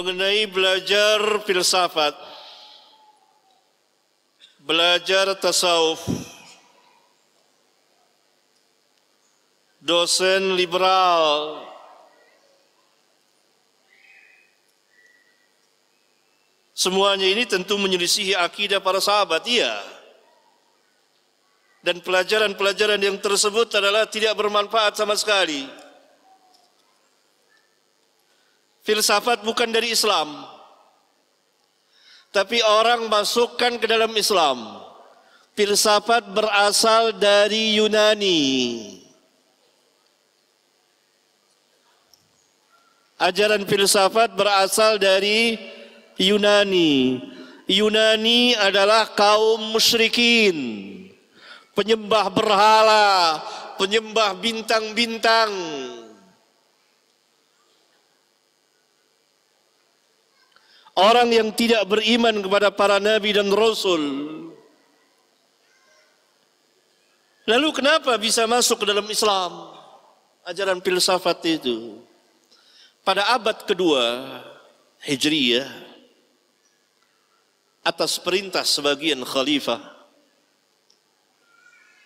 mengenai belajar filsafat, belajar tasawuf. Dosen liberal Semuanya ini tentu menyelisihi akidah para sahabat, iya. Dan pelajaran-pelajaran yang tersebut adalah tidak bermanfaat sama sekali. filsafat bukan dari Islam. Tapi orang masukkan ke dalam Islam. Filsafat berasal dari Yunani. Ajaran filsafat berasal dari Yunani. Yunani adalah kaum musyrikin. Penyembah berhala, penyembah bintang-bintang. Orang yang tidak beriman kepada para nabi dan rasul. Lalu kenapa bisa masuk ke dalam Islam? Ajaran filsafat itu. Pada abad kedua Hijriyah atas perintah sebagian khalifah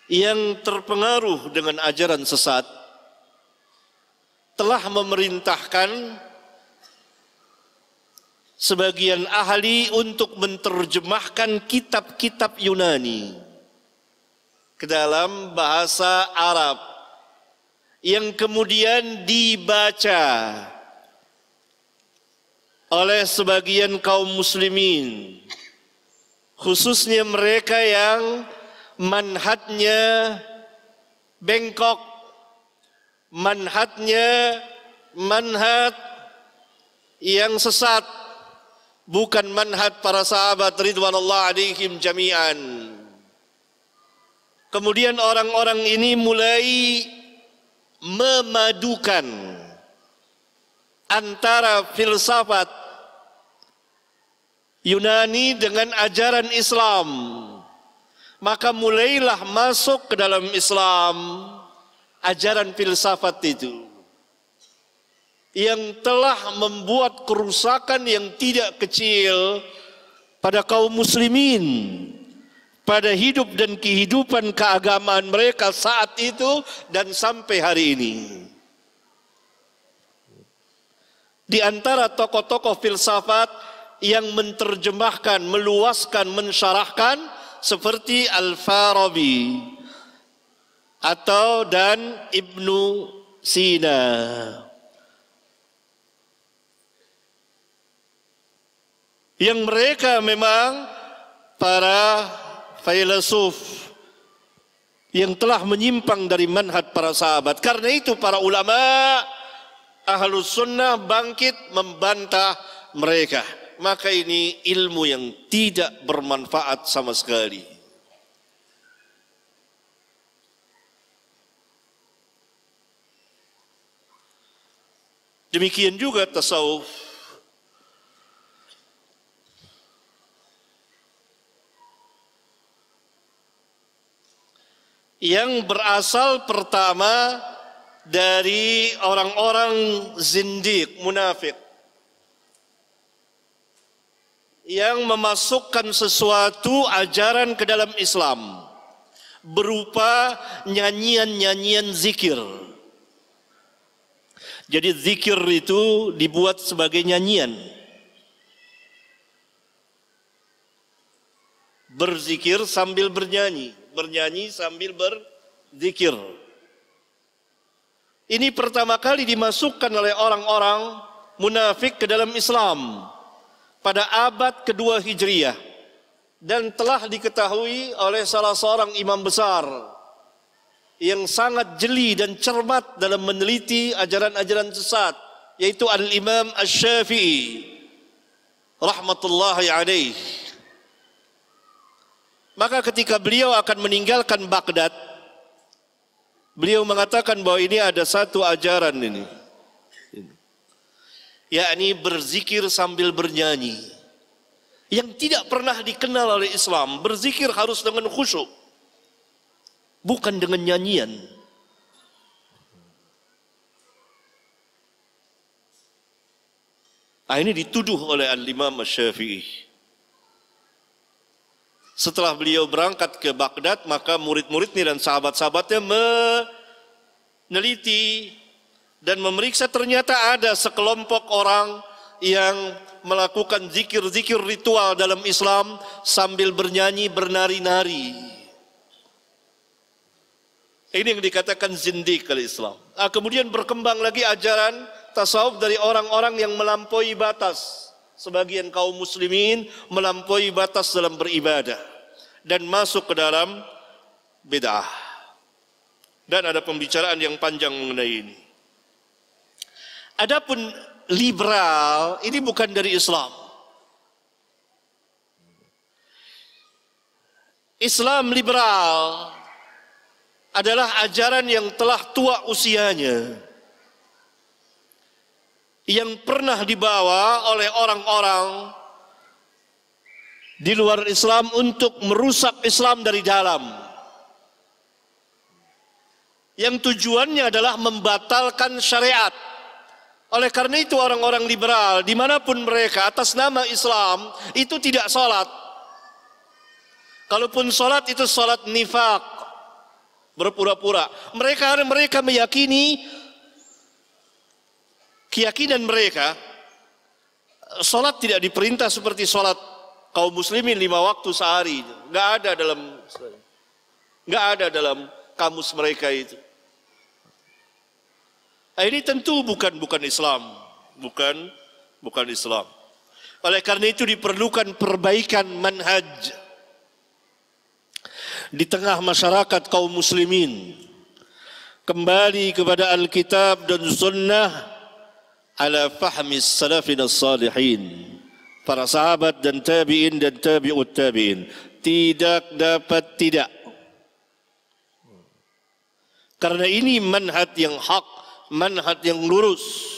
yang terpengaruh dengan ajaran sesat telah memerintahkan sebagian ahli untuk menerjemahkan kitab-kitab Yunani ke dalam bahasa Arab yang kemudian dibaca oleh sebagian kaum muslimin khususnya mereka yang manhatnya bengkok manhatnya manhat yang sesat bukan manhaj para sahabat ridwanullah alaihim jami'an. Kemudian orang-orang ini mulai memadukan antara filsafat Yunani dengan ajaran Islam. Maka mulailah masuk ke dalam Islam ajaran filsafat itu yang telah membuat kerusakan yang tidak kecil pada kaum muslimin pada hidup dan kehidupan keagamaan mereka saat itu dan sampai hari ini. Di antara tokoh-tokoh filsafat yang menterjemahkan, meluaskan, mensyarahkan seperti Al-Farabi atau dan Ibnu Sina. yang mereka memang para filsuf yang telah menyimpang dari manhaj para sahabat. Karena itu para ulama ahlus sunnah bangkit membantah mereka. Maka ini ilmu yang tidak bermanfaat sama sekali. Demikian juga tasawuf yang berasal pertama dari orang-orang zindik, munafik. Yang memasukkan sesuatu ajaran ke dalam Islam berupa nyanyian-nyanyian zikir. Jadi zikir itu dibuat sebagai nyanyian. Berzikir sambil bernyanyi, bernyanyi sambil ber zikir. Ini pertama kali dimasukkan oleh orang-orang munafik ke dalam Islam pada abad kedua Hijriah dan telah diketahui oleh salah seorang imam besar yang sangat jeli dan cermat dalam meneliti ajaran-ajaran sesat yaitu Al-Imam Asy-Syafi'i rahmatullahi alaih. Maka ketika beliau akan meninggalkan Baghdad Beliau mengatakan bahwa ini ada satu ajaran ini. Yakni berzikir sambil bernyanyi. Yang tidak pernah dikenal oleh Islam. Berzikir harus dengan khusyuk. Bukan dengan nyanyian. Nah, ini dituduh oleh Al-Imam Syafi'i. Setelah beliau berangkat ke Baghdad, maka murid-muridnya dan sahabat-sahabatnya meneliti dan memeriksa ternyata ada sekelompok orang yang melakukan zikir-zikir ritual dalam Islam sambil bernyanyi bernari-nari. Ini yang dikatakan zindik kali Islam. Ah, kemudian berkembang lagi ajaran tasawuf dari orang-orang yang melampaui batas sebagian kaum muslimin melampaui batas dalam beribadah dan masuk ke dalam bid'ah. Dan ada pembicaraan yang panjang mengenai ini. Adapun liberal ini bukan dari Islam. Islam liberal adalah ajaran yang telah tua usianya yang pernah dibawa oleh orang-orang di luar Islam untuk merusak Islam dari dalam. Yang tujuannya adalah membatalkan syariat. Oleh karena itu orang-orang liberal dimanapun mereka atas nama Islam itu tidak sholat. Kalaupun sholat itu sholat nifak berpura-pura. Mereka mereka meyakini keyakinan mereka salat tidak diperintah seperti salat kaum muslimin lima waktu sehari nggak ada dalam nggak ada dalam kamus mereka itu nah, ini tentu bukan bukan Islam bukan bukan Islam oleh karena itu diperlukan perbaikan manhaj di tengah masyarakat kaum muslimin kembali kepada Alkitab dan Sunnah ala fahmi salafin salihin para sahabat dan tabi'in dan tabi'ut tabi'in tidak dapat tidak karena ini manhat yang hak manhat yang lurus